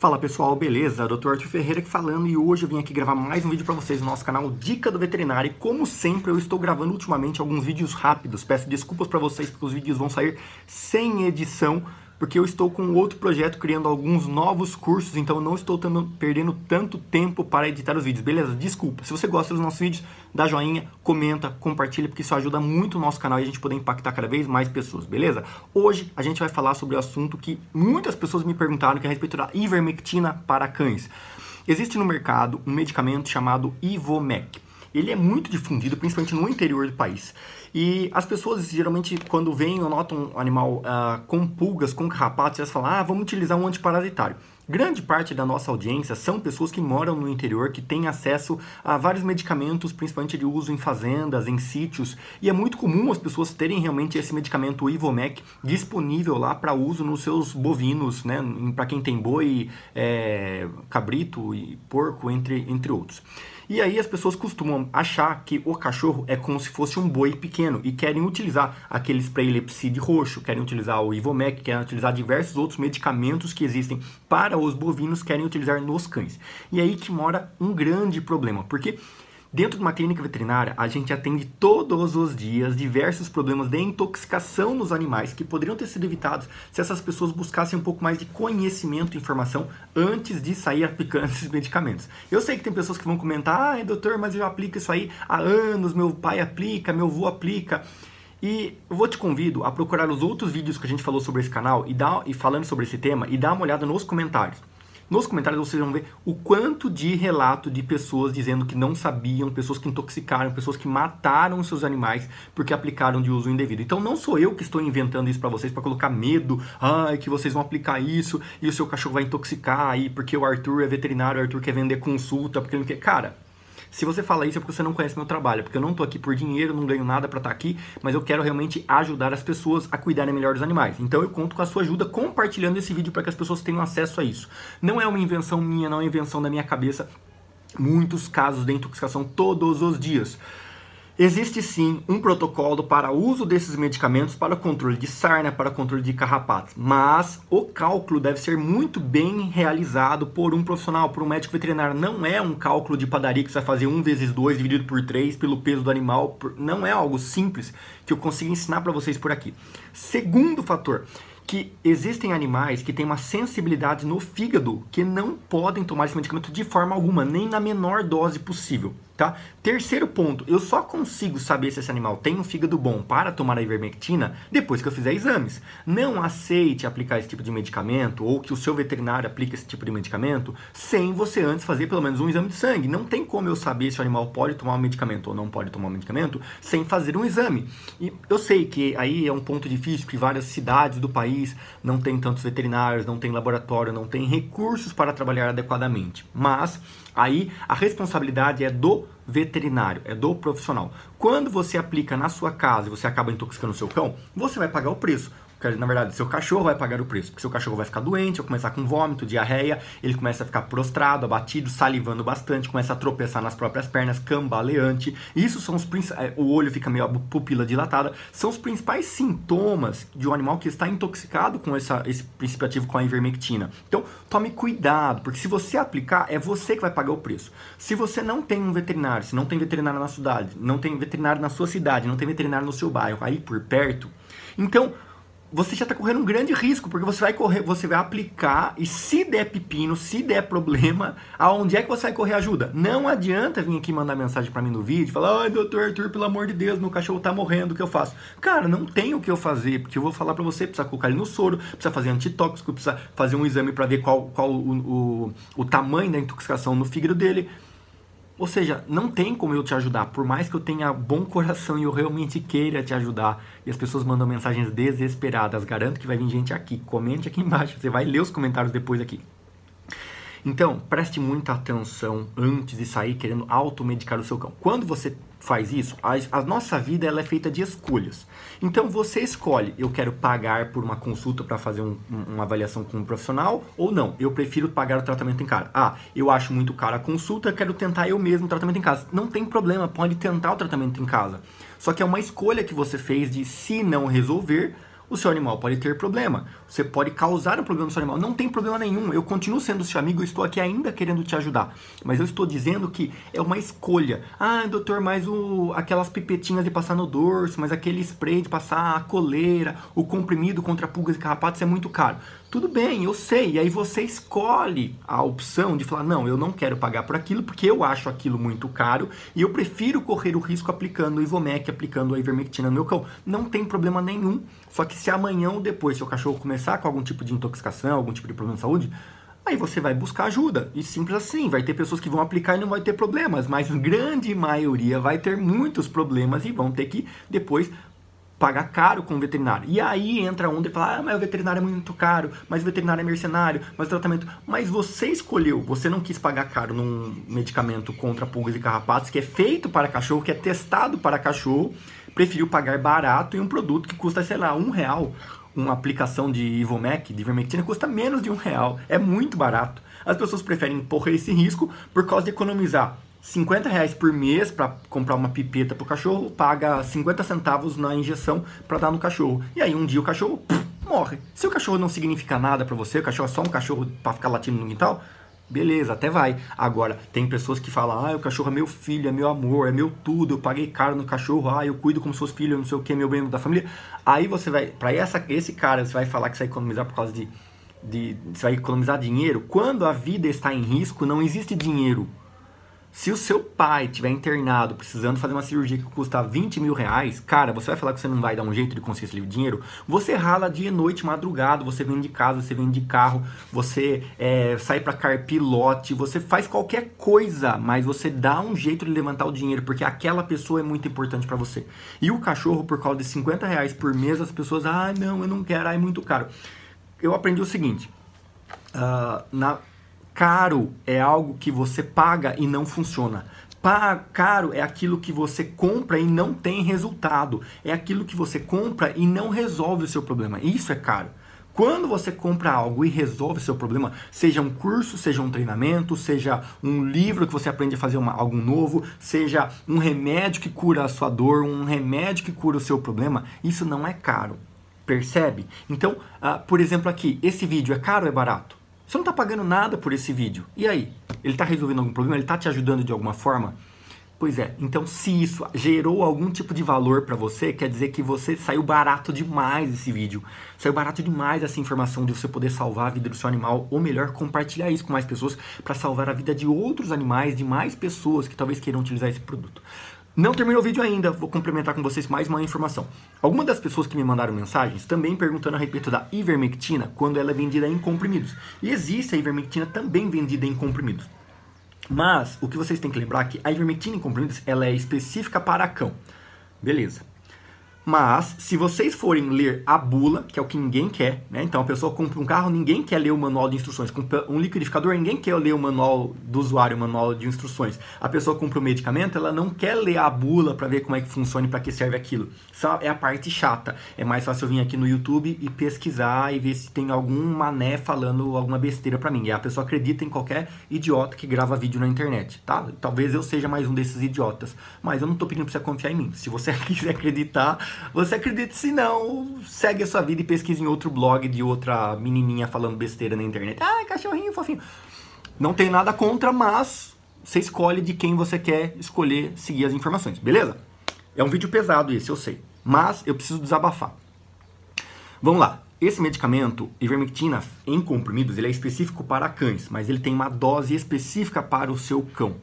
Fala pessoal, beleza? Dr. Arthur Ferreira aqui falando e hoje eu vim aqui gravar mais um vídeo para vocês no nosso canal Dica do Veterinário. E como sempre, eu estou gravando ultimamente alguns vídeos rápidos. Peço desculpas para vocês porque os vídeos vão sair sem edição, porque eu estou com outro projeto criando alguns novos cursos, então não estou perdendo tanto tempo para editar os vídeos, beleza? Desculpa. Se você gosta dos nossos vídeos, dá joinha, comenta, compartilha, porque isso ajuda muito o nosso canal e a gente poder impactar cada vez mais pessoas, beleza? Hoje a gente vai falar sobre o assunto que muitas pessoas me perguntaram, que é a respeito da ivermectina para cães. Existe no mercado um medicamento chamado Ivomec ele é muito difundido, principalmente no interior do país. E as pessoas geralmente, quando veem ou notam um animal ah, com pulgas, com carrapatos, elas falam: ah, vamos utilizar um antiparasitário. Grande parte da nossa audiência são pessoas que moram no interior, que têm acesso a vários medicamentos, principalmente de uso em fazendas, em sítios, e é muito comum as pessoas terem realmente esse medicamento Ivomec disponível lá para uso nos seus bovinos, né? Para quem tem boi, é, cabrito e porco, entre, entre outros. E aí as pessoas costumam achar que o cachorro é como se fosse um boi pequeno e querem utilizar aquele spray lepside roxo, querem utilizar o Ivomec, querem utilizar diversos outros medicamentos que existem para os bovinos, querem utilizar nos cães. E aí que mora um grande problema, porque Dentro de uma clínica veterinária, a gente atende todos os dias diversos problemas de intoxicação nos animais que poderiam ter sido evitados se essas pessoas buscassem um pouco mais de conhecimento e informação antes de sair aplicando esses medicamentos. Eu sei que tem pessoas que vão comentar: ah, doutor, mas eu aplico isso aí há anos, meu pai aplica, meu avô aplica. E eu vou te convido a procurar os outros vídeos que a gente falou sobre esse canal e, dar, e falando sobre esse tema e dar uma olhada nos comentários. Nos comentários vocês vão ver o quanto de relato de pessoas dizendo que não sabiam, pessoas que intoxicaram, pessoas que mataram seus animais porque aplicaram de uso indevido. Então não sou eu que estou inventando isso para vocês para colocar medo, ai, que vocês vão aplicar isso e o seu cachorro vai intoxicar aí porque o Arthur é veterinário, o Arthur quer vender consulta, porque ele não quer. Cara, se você fala isso é porque você não conhece meu trabalho, porque eu não estou aqui por dinheiro, não ganho nada para estar tá aqui, mas eu quero realmente ajudar as pessoas a cuidarem melhor dos animais. Então eu conto com a sua ajuda compartilhando esse vídeo para que as pessoas tenham acesso a isso. Não é uma invenção minha, não é uma invenção da minha cabeça. Muitos casos de intoxicação todos os dias. Existe sim um protocolo para uso desses medicamentos para controle de sarna, para controle de carrapatos, mas o cálculo deve ser muito bem realizado por um profissional, por um médico veterinário. Não é um cálculo de padaria que você vai fazer 1 vezes 2 dividido por 3 pelo peso do animal. Não é algo simples que eu consiga ensinar para vocês por aqui. Segundo fator, que existem animais que têm uma sensibilidade no fígado que não podem tomar esse medicamento de forma alguma, nem na menor dose possível. Tá? Terceiro ponto, eu só consigo saber se esse animal tem um fígado bom para tomar a ivermectina depois que eu fizer exames. Não aceite aplicar esse tipo de medicamento ou que o seu veterinário aplique esse tipo de medicamento sem você antes fazer pelo menos um exame de sangue. Não tem como eu saber se o animal pode tomar um medicamento ou não pode tomar um medicamento sem fazer um exame. E eu sei que aí é um ponto difícil que várias cidades do país não têm tantos veterinários, não tem laboratório, não tem recursos para trabalhar adequadamente. Mas Aí a responsabilidade é do veterinário, é do profissional. Quando você aplica na sua casa e você acaba intoxicando o seu cão, você vai pagar o preço. Porque, na verdade, seu cachorro vai pagar o preço. Porque seu cachorro vai ficar doente, vai começar com vômito, diarreia, ele começa a ficar prostrado, abatido, salivando bastante, começa a tropeçar nas próprias pernas, cambaleante. Isso são os é, O olho fica meio a pupila dilatada. São os principais sintomas de um animal que está intoxicado com essa, esse princípio ativo com a ivermectina. Então, tome cuidado, porque se você aplicar, é você que vai pagar o preço. Se você não tem um veterinário, se não tem veterinário na cidade, não tem veterinário na sua cidade, não tem veterinário no seu bairro, aí por perto, então você já está correndo um grande risco, porque você vai correr, você vai aplicar e se der pepino, se der problema, aonde é que você vai correr ajuda? Não adianta vir aqui mandar mensagem para mim no vídeo, falar: "Ai, doutor Arthur, pelo amor de Deus, meu cachorro está morrendo, o que eu faço?". Cara, não tem o que eu fazer, porque eu vou falar para você, precisa colocar ele no soro, precisa fazer antitóxico, precisa fazer um exame para ver qual, qual o, o, o tamanho da intoxicação no fígado dele. Ou seja, não tem como eu te ajudar, por mais que eu tenha bom coração e eu realmente queira te ajudar. E as pessoas mandam mensagens desesperadas, garanto que vai vir gente aqui. Comente aqui embaixo, você vai ler os comentários depois aqui. Então, preste muita atenção antes de sair querendo automedicar o seu cão. Quando você faz isso? A, a, nossa vida ela é feita de escolhas. Então você escolhe, eu quero pagar por uma consulta para fazer um, uma avaliação com um profissional ou não. Eu prefiro pagar o tratamento em casa. Ah, eu acho muito caro a consulta, quero tentar eu mesmo o tratamento em casa. Não tem problema, pode tentar o tratamento em casa. Só que é uma escolha que você fez de se não resolver, o seu animal pode ter problema. Você pode causar um problema no seu animal. Não tem problema nenhum. Eu continuo sendo seu amigo, e estou aqui ainda querendo te ajudar. Mas eu estou dizendo que é uma escolha. Ah, doutor, mas o, aquelas pipetinhas de passar no dorso, mas aquele spray de passar a coleira, o comprimido contra pulgas e carrapatos é muito caro. Tudo bem, eu sei. E aí você escolhe a opção de falar: não, eu não quero pagar por aquilo porque eu acho aquilo muito caro e eu prefiro correr o risco aplicando o Ivomec, aplicando a ivermectina no meu cão. Não tem problema nenhum. Só que se amanhã ou depois seu cachorro começar começar com algum tipo de intoxicação, algum tipo de problema de saúde, aí você vai buscar ajuda. E simples assim, vai ter pessoas que vão aplicar e não vai ter problemas, mas grande maioria vai ter muitos problemas e vão ter que depois pagar caro com o veterinário. E aí entra um e fala: "Ah, mas o veterinário é muito caro, mas o veterinário é mercenário, mas o tratamento, mas você escolheu, você não quis pagar caro num medicamento contra pulgas e carrapatos que é feito para cachorro, que é testado para cachorro, preferiu pagar barato em um produto que custa, sei lá, um real uma aplicação de Ivomec, de Ivermectina, custa menos de um real. É muito barato. As pessoas preferem correr esse risco por causa de economizar 50 reais por mês para comprar uma pipeta para o cachorro, paga 50 centavos na injeção para dar no cachorro. E aí um dia o cachorro pff, morre. Se o cachorro não significa nada para você, o cachorro é só um cachorro para ficar latindo no quintal, Beleza, até vai. Agora, tem pessoas que falam, ah, o cachorro é meu filho, é meu amor, é meu tudo, eu paguei caro no cachorro, ah, eu cuido como se fosse filho, não sei o que, meu bem da família. Aí você vai, para esse cara, você vai falar que você vai economizar por causa de, de. Você vai economizar dinheiro. Quando a vida está em risco, não existe dinheiro. Se o seu pai tiver internado precisando fazer uma cirurgia que custa 20 mil reais, cara, você vai falar que você não vai dar um jeito de conseguir esse dinheiro? Você rala dia e noite, madrugada, você vende de casa, você vende de carro, você é, sai para carpilote, você faz qualquer coisa, mas você dá um jeito de levantar o dinheiro, porque aquela pessoa é muito importante para você. E o cachorro, por causa de 50 reais por mês, as pessoas, ah, não, eu não quero, ah, é muito caro. Eu aprendi o seguinte, uh, na, Caro é algo que você paga e não funciona. Pa caro é aquilo que você compra e não tem resultado. É aquilo que você compra e não resolve o seu problema. Isso é caro. Quando você compra algo e resolve seu problema, seja um curso, seja um treinamento, seja um livro que você aprende a fazer uma, algo novo, seja um remédio que cura a sua dor, um remédio que cura o seu problema, isso não é caro. Percebe? Então, uh, por exemplo, aqui, esse vídeo é caro ou é barato? Você não está pagando nada por esse vídeo. E aí? Ele está resolvendo algum problema? Ele está te ajudando de alguma forma? Pois é, então se isso gerou algum tipo de valor para você, quer dizer que você saiu barato demais esse vídeo. Saiu barato demais essa informação de você poder salvar a vida do seu animal, ou melhor, compartilhar isso com mais pessoas para salvar a vida de outros animais, de mais pessoas que talvez queiram utilizar esse produto. Não terminou o vídeo ainda, vou complementar com vocês mais uma informação. Algumas das pessoas que me mandaram mensagens também perguntando a respeito da ivermectina quando ela é vendida em comprimidos. E existe a ivermectina também vendida em comprimidos. Mas o que vocês têm que lembrar é que a ivermectina em comprimidos ela é específica para cão. Beleza. Mas, se vocês forem ler a bula, que é o que ninguém quer, né? Então a pessoa compra um carro, ninguém quer ler o manual de instruções. Compra um liquidificador, ninguém quer ler o manual do usuário, o manual de instruções. A pessoa compra o um medicamento, ela não quer ler a bula para ver como é que funciona e para que serve aquilo. é a parte chata. É mais fácil eu vir aqui no YouTube e pesquisar e ver se tem algum mané falando alguma besteira para mim. E a pessoa acredita em qualquer idiota que grava vídeo na internet, tá? Talvez eu seja mais um desses idiotas, mas eu não tô pedindo para você confiar em mim. Se você quiser acreditar, você acredita? Se não, segue a sua vida e pesquisa em outro blog de outra menininha falando besteira na internet. Ah, cachorrinho fofinho. Não tem nada contra, mas você escolhe de quem você quer escolher seguir as informações, beleza? É um vídeo pesado esse, eu sei. Mas eu preciso desabafar. Vamos lá. Esse medicamento, ivermectina em comprimidos, ele é específico para cães, mas ele tem uma dose específica para o seu cão.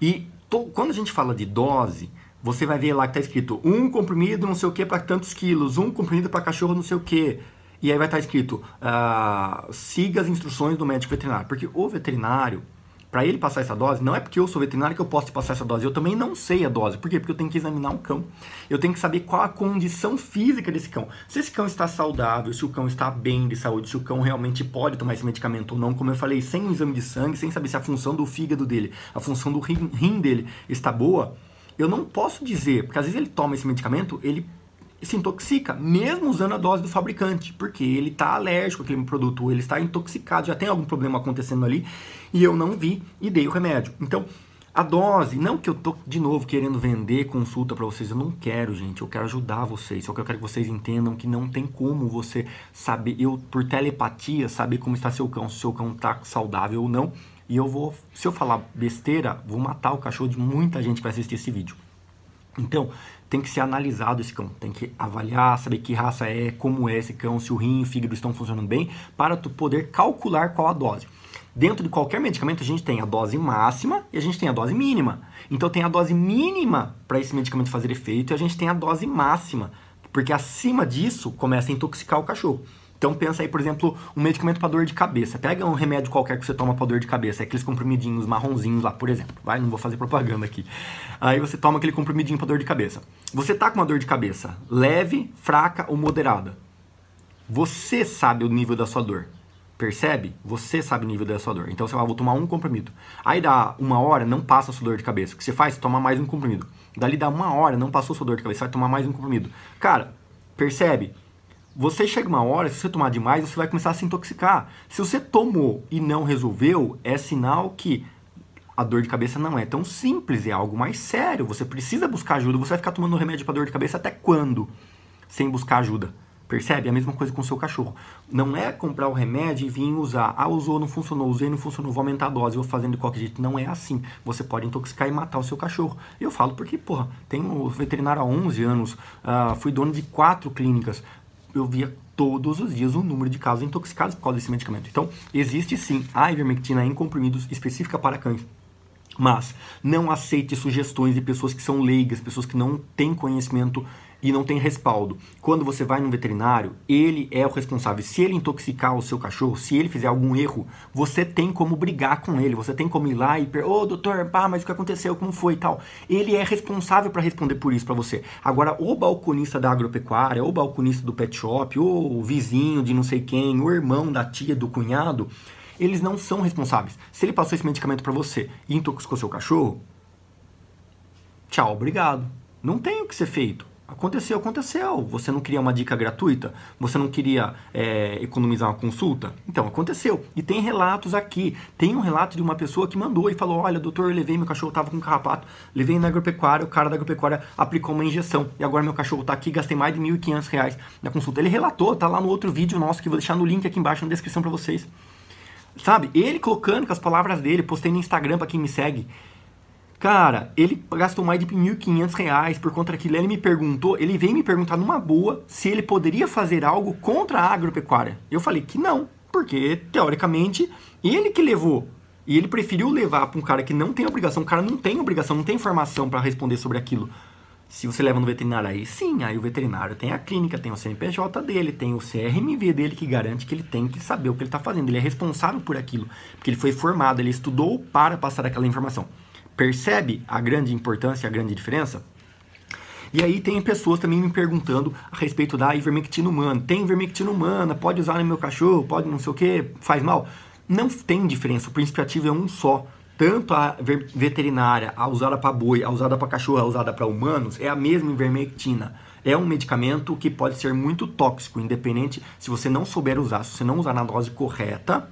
E to, quando a gente fala de dose, você vai ver lá que tá escrito um comprimido não sei o que para tantos quilos, um comprimido para cachorro não sei o que. E aí vai estar tá escrito, ah, siga as instruções do médico veterinário. Porque o veterinário, para ele passar essa dose, não é porque eu sou veterinário que eu posso te passar essa dose. Eu também não sei a dose. Por quê? Porque eu tenho que examinar um cão. Eu tenho que saber qual a condição física desse cão. Se esse cão está saudável, se o cão está bem de saúde, se o cão realmente pode tomar esse medicamento ou não, como eu falei, sem um exame de sangue, sem saber se a função do fígado dele, a função do rim, rim dele está boa, eu não posso dizer, porque às vezes ele toma esse medicamento, ele se intoxica, mesmo usando a dose do fabricante, porque ele está alérgico àquele produto, ele está intoxicado, já tem algum problema acontecendo ali, e eu não vi e dei o remédio. Então, a dose, não que eu tô de novo querendo vender consulta para vocês, eu não quero, gente, eu quero ajudar vocês, só que eu quero que vocês entendam que não tem como você saber, eu por telepatia, saber como está seu cão, se seu cão está saudável ou não, e eu vou, se eu falar besteira, vou matar o cachorro de muita gente que vai assistir esse vídeo. Então, tem que ser analisado esse cão, tem que avaliar, saber que raça é, como é esse cão, se o rim e o fígado estão funcionando bem, para tu poder calcular qual a dose. Dentro de qualquer medicamento, a gente tem a dose máxima e a gente tem a dose mínima. Então, tem a dose mínima para esse medicamento fazer efeito e a gente tem a dose máxima, porque acima disso começa a intoxicar o cachorro. Então pensa aí, por exemplo, um medicamento para dor de cabeça. Pega um remédio qualquer que você toma para dor de cabeça, é aqueles comprimidinhos marronzinhos lá, por exemplo. Vai, não vou fazer propaganda aqui. Aí você toma aquele comprimidinho para dor de cabeça. Você tá com uma dor de cabeça leve, fraca ou moderada? Você sabe o nível da sua dor. Percebe? Você sabe o nível da sua dor. Então você vai, ah, vou tomar um comprimido. Aí dá uma hora, não passa a sua dor de cabeça. O que você faz? Toma mais um comprimido. Dali dá uma hora, não passou a sua dor de cabeça, vai tomar mais um comprimido. Cara, percebe? Você chega uma hora, se você tomar demais, você vai começar a se intoxicar. Se você tomou e não resolveu, é sinal que a dor de cabeça não é tão simples, é algo mais sério. Você precisa buscar ajuda. Você vai ficar tomando remédio para dor de cabeça até quando? Sem buscar ajuda. Percebe? É a mesma coisa com o seu cachorro. Não é comprar o remédio e vir usar. Ah, usou, não funcionou, usei, não funcionou, vou aumentar a dose, vou fazendo de qualquer jeito. Não é assim. Você pode intoxicar e matar o seu cachorro. Eu falo porque, porra, tenho veterinário há 11 anos, ah, fui dono de quatro clínicas eu via todos os dias o um número de casos intoxicados por causa desse medicamento. Então, existe sim a ivermectina em comprimidos específica para cães. Mas não aceite sugestões de pessoas que são leigas, pessoas que não têm conhecimento e não tem respaldo. Quando você vai num veterinário, ele é o responsável. Se ele intoxicar o seu cachorro, se ele fizer algum erro, você tem como brigar com ele, você tem como ir lá e ô oh, doutor, pá, mas o que aconteceu, como foi e tal. Ele é responsável para responder por isso para você. Agora, o balconista da agropecuária, o balconista do pet shop, o vizinho de não sei quem, o irmão da tia, do cunhado, eles não são responsáveis. Se ele passou esse medicamento para você e intoxicou seu cachorro, tchau, obrigado. Não tem o que ser feito. Aconteceu, aconteceu. Você não queria uma dica gratuita? Você não queria é, economizar uma consulta? Então, aconteceu. E tem relatos aqui. Tem um relato de uma pessoa que mandou e falou: Olha, doutor, eu levei, meu cachorro tava com carrapato, levei na agropecuária, o cara da agropecuária aplicou uma injeção e agora meu cachorro tá aqui, gastei mais de R$ 1.500 na consulta. Ele relatou, tá lá no outro vídeo nosso que eu vou deixar no link aqui embaixo na descrição para vocês. Sabe? Ele colocando com as palavras dele, postei no Instagram para quem me segue. Cara, ele gastou mais de 1.500 reais por conta daquilo. Ele me perguntou, ele veio me perguntar numa boa se ele poderia fazer algo contra a agropecuária. Eu falei que não, porque teoricamente ele que levou. E ele preferiu levar para um cara que não tem obrigação. O cara não tem obrigação, não tem informação para responder sobre aquilo. Se você leva no veterinário aí, sim, aí o veterinário tem a clínica, tem o CNPJ dele, tem o CRMV dele que garante que ele tem que saber o que ele está fazendo. Ele é responsável por aquilo, porque ele foi formado, ele estudou para passar aquela informação. Percebe a grande importância, a grande diferença? E aí tem pessoas também me perguntando a respeito da ivermectina humana. Tem ivermectina humana? Pode usar no meu cachorro? Pode não sei o que? Faz mal? Não tem diferença. O princípio ativo é um só. Tanto a veterinária, a usada para boi, a usada para cachorro, a usada para humanos, é a mesma ivermectina. É um medicamento que pode ser muito tóxico, independente se você não souber usar, se você não usar na dose correta,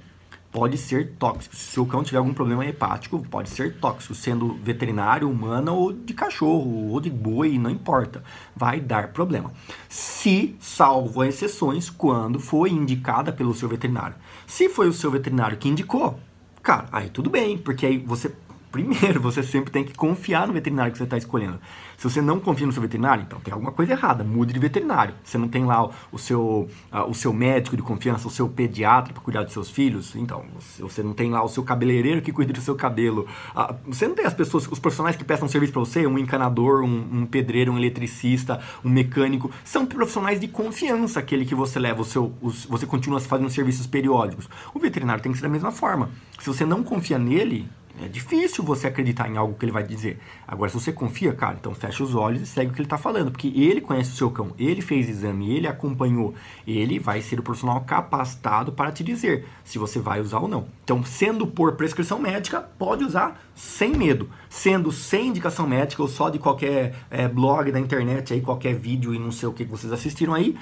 pode ser tóxico. Se o seu cão tiver algum problema hepático, pode ser tóxico, sendo veterinário, humana ou de cachorro ou de boi, não importa, vai dar problema. Se, salvo exceções, quando foi indicada pelo seu veterinário. Se foi o seu veterinário que indicou, cara, aí tudo bem, porque aí você Primeiro, você sempre tem que confiar no veterinário que você está escolhendo. Se você não confia no seu veterinário, então tem alguma coisa errada. Mude de veterinário. Você não tem lá o seu, uh, o seu médico de confiança, o seu pediatra para cuidar dos seus filhos. Então, você não tem lá o seu cabeleireiro que cuida do seu cabelo. Uh, você não tem as pessoas, os profissionais que prestam serviço para você, um encanador, um, um, pedreiro, um eletricista, um mecânico. São profissionais de confiança aquele que você leva o seu. Os, você continua fazendo serviços periódicos. O veterinário tem que ser da mesma forma. Se você não confia nele, é difícil você acreditar em algo que ele vai dizer. Agora, se você confia, cara, então fecha os olhos e segue o que ele está falando, porque ele conhece o seu cão, ele fez exame, ele acompanhou, ele vai ser o profissional capacitado para te dizer se você vai usar ou não. Então, sendo por prescrição médica, pode usar sem medo. Sendo sem indicação médica ou só de qualquer é, blog da internet, aí qualquer vídeo e não sei o que vocês assistiram aí,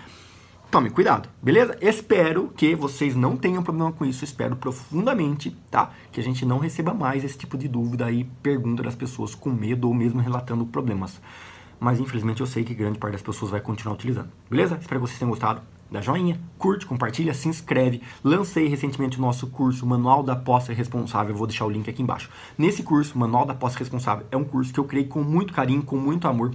tome cuidado, beleza? Espero que vocês não tenham problema com isso, espero profundamente, tá? Que a gente não receba mais esse tipo de dúvida e pergunta das pessoas com medo ou mesmo relatando problemas. Mas infelizmente eu sei que grande parte das pessoas vai continuar utilizando, beleza? Espero que vocês tenham gostado. Dá joinha, curte, compartilha, se inscreve. Lancei recentemente o nosso curso Manual da Posse Responsável, vou deixar o link aqui embaixo. Nesse curso, Manual da Posse Responsável, é um curso que eu criei com muito carinho, com muito amor,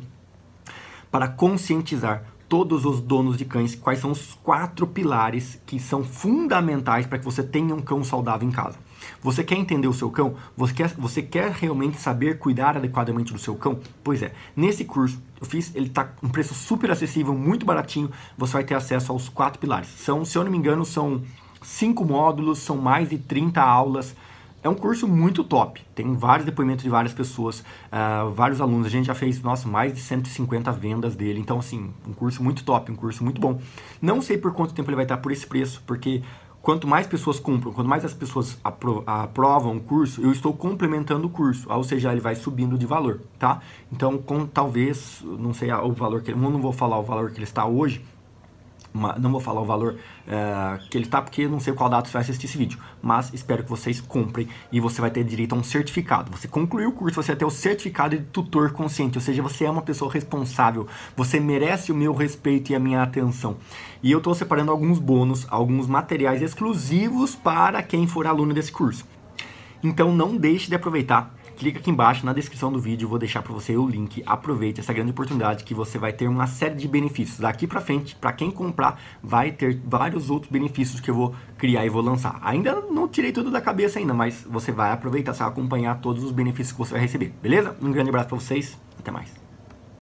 para conscientizar todos os donos de cães quais são os quatro pilares que são fundamentais para que você tenha um cão saudável em casa. Você quer entender o seu cão? Você quer, você quer realmente saber cuidar adequadamente do seu cão? Pois é, nesse curso eu fiz, ele está um preço super acessível, muito baratinho. Você vai ter acesso aos quatro pilares. São, se eu não me engano, são cinco módulos, são mais de 30 aulas é um curso muito top. Tem vários depoimentos de várias pessoas, uh, vários alunos. A gente já fez, nossa, mais de 150 vendas dele. Então, assim, um curso muito top, um curso muito bom. Não sei por quanto tempo ele vai estar por esse preço, porque quanto mais pessoas compram, quanto mais as pessoas apro aprovam o curso, eu estou complementando o curso. Ah, ou seja, ele vai subindo de valor, tá? Então, com, talvez, não sei o valor que ele... Não vou falar o valor que ele está hoje, uma, não vou falar o valor uh, que ele está porque não sei qual data você vai assistir esse vídeo, mas espero que vocês comprem e você vai ter direito a um certificado. Você concluiu o curso, você vai ter o certificado de tutor consciente, ou seja, você é uma pessoa responsável, você merece o meu respeito e a minha atenção. E eu estou separando alguns bônus, alguns materiais exclusivos para quem for aluno desse curso. Então não deixe de aproveitar clica aqui embaixo na descrição do vídeo, vou deixar para você o link. Aproveite essa grande oportunidade que você vai ter uma série de benefícios. Daqui para frente, para quem comprar, vai ter vários outros benefícios que eu vou criar e vou lançar. Ainda não tirei tudo da cabeça ainda, mas você vai aproveitar, você vai acompanhar todos os benefícios que você vai receber, beleza? Um grande abraço para vocês, até mais.